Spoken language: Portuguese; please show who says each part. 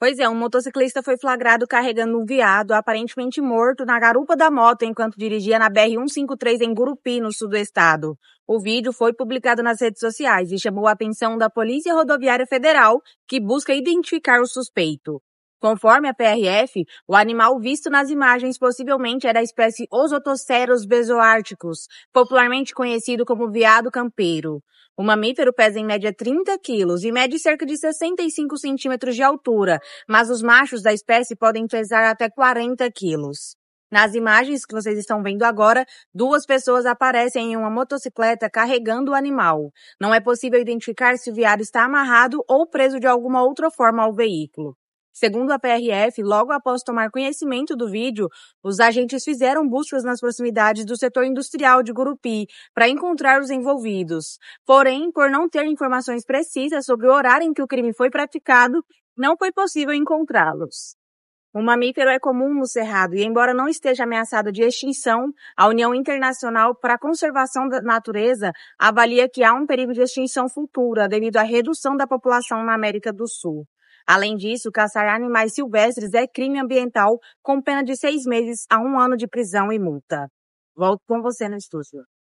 Speaker 1: Pois é, um motociclista foi flagrado carregando um viado aparentemente morto na garupa da moto enquanto dirigia na BR-153 em Gurupi, no sul do estado. O vídeo foi publicado nas redes sociais e chamou a atenção da Polícia Rodoviária Federal, que busca identificar o suspeito. Conforme a PRF, o animal visto nas imagens possivelmente era é a espécie Osotoceros bezoárticos, popularmente conhecido como veado campeiro. O mamífero pesa em média 30 quilos e mede cerca de 65 centímetros de altura, mas os machos da espécie podem pesar até 40 quilos. Nas imagens que vocês estão vendo agora, duas pessoas aparecem em uma motocicleta carregando o animal. Não é possível identificar se o viado está amarrado ou preso de alguma outra forma ao veículo. Segundo a PRF, logo após tomar conhecimento do vídeo, os agentes fizeram buscas nas proximidades do setor industrial de Gurupi para encontrar os envolvidos. Porém, por não ter informações precisas sobre o horário em que o crime foi praticado, não foi possível encontrá-los. O mamífero é comum no cerrado e, embora não esteja ameaçado de extinção, a União Internacional para a Conservação da Natureza avalia que há um perigo de extinção futura devido à redução da população na América do Sul. Além disso, caçar animais silvestres é crime ambiental com pena de seis meses a um ano de prisão e multa. Volto com você no estúdio.